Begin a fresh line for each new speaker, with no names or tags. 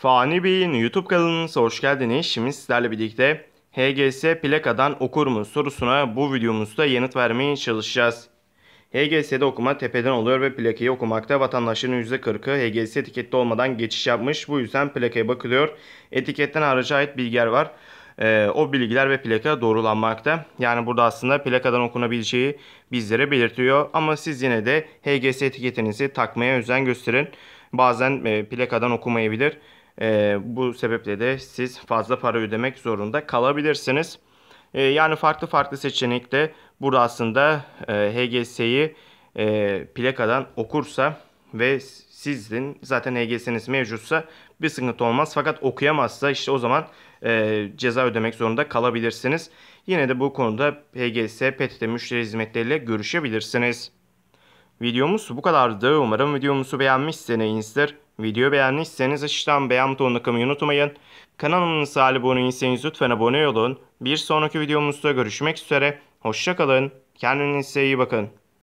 Fani Bey'in YouTube kanalına hoş geldiniz. Şimdi sizlerle birlikte HGS plakadan okur mu sorusuna bu videomuzda yanıt vermeye çalışacağız. HGS'de okuma tepeden oluyor ve plakayı okumakta vatandaşların %40'ı HGS etiketli olmadan geçiş yapmış. Bu yüzden plakaya bakılıyor. Etiketten araca ait bilgiler var. Ee, o bilgiler ve plaka doğrulanmakta. Yani burada aslında plakadan okunabileceği bizlere belirtiyor. Ama siz yine de HGS etiketinizi takmaya özen gösterin. Bazen e, plakadan okumayabilir. Ee, bu sebeple de siz fazla para ödemek zorunda kalabilirsiniz. Ee, yani farklı farklı seçenekte burada aslında e, HGS'yi e, plakadan okursa ve sizin zaten HGS'niz mevcutsa bir sıkıntı olmaz. Fakat okuyamazsa işte o zaman e, ceza ödemek zorunda kalabilirsiniz. Yine de bu konuda HGS PTT müşteri hizmetleriyle görüşebilirsiniz. Videomuz bu kadardı. Umarım videomuzu beğenmişsinizdir. Video beğenmişseniz aşağıdan beğen butonuna kılmayı unutmayın. Kanalımıza abone lütfen abone olun. Bir sonraki videomuzda görüşmek üzere. Hoşçakalın. Kendinize iyi bakın.